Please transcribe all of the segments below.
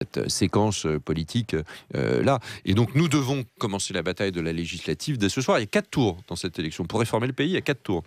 cette euh, séquence euh, politique euh, là. Et donc nous devons commencer la bataille de la législative dès ce soir. Il y a quatre tours dans cette élection. Pour réformer le pays, il y a quatre tours.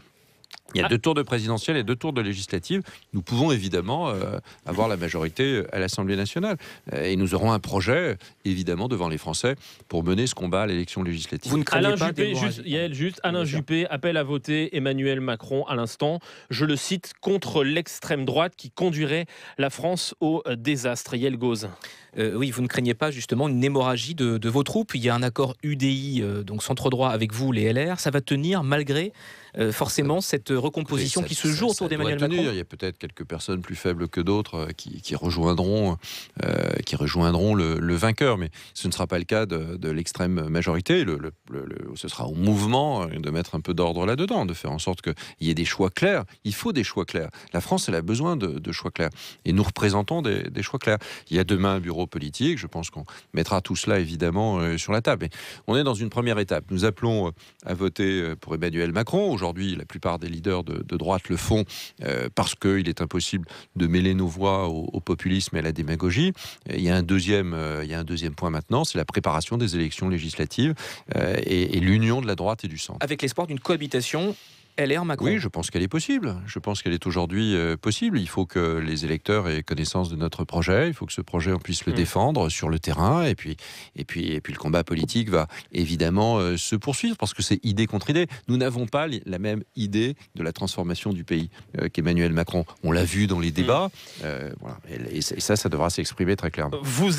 Il y a ah. deux tours de présidentielle et deux tours de législative. Nous pouvons évidemment euh, avoir la majorité euh, à l'Assemblée nationale. Euh, et nous aurons un projet, évidemment, devant les Français pour mener ce combat à l'élection législative. Vous ne craignez pas Juppé, juste, juste, Alain Juppé appelle à voter Emmanuel Macron à l'instant. Je le cite contre l'extrême droite qui conduirait la France au désastre. Yael Gauze. oui, vous ne craignez pas justement une hémorragie de, vos troupes. Il y a un accord UDI, donc centre droit, avec vous, les LR. Ça va tenir malgré forcément cette recomposition qui se joue autour d'Emmanuel Macron. Il y a peut-être quelques personnes plus faibles que d'autres euh, qui, rejoindront, euh, qui rejoindront le, vainqueur, mais ce ne sera pas le cas de, l'extrême majorité. Le, ce sera au mouvement euh, de mettre un peu d'ordre là-dedans, de faire en sorte qu'il y ait des choix clairs. Il faut des choix clairs. La France, elle a besoin de, choix clairs. Et nous représentons des, choix clairs. Il y a demain un bureau politique. Je pense qu'on mettra tout cela évidemment sur la table. Mais on est dans une première étape. Nous appelons à voter pour Emmanuel Macron. Aujourd'hui, la plupart des leaders de, droite le font euh, parce qu'il est impossible de mêler nos voix au, populisme et à la démagogie. Il y a un deuxième, euh, il y un deuxième point maintenant, c'est la préparation des élections législatives euh, et l'union de la droite et du centre. Avec l'espoir d'une cohabitation LR Macron. Oui, je pense qu'elle est possible. Je pense qu'elle est aujourd'hui euh, possible. Il faut que les électeurs aient connaissance de notre projet. Il faut que ce projet, on puisse le mm. défendre sur le terrain. Et puis, et puis, et puis, le combat politique va évidemment euh, se poursuivre parce que c'est idée contre idée. Nous n'avons pas la même idée de la transformation du pays euh, qu'Emmanuel Macron. On l'a vu dans les mm. débats. Et, ça, ça devra s'exprimer très clairement. Vous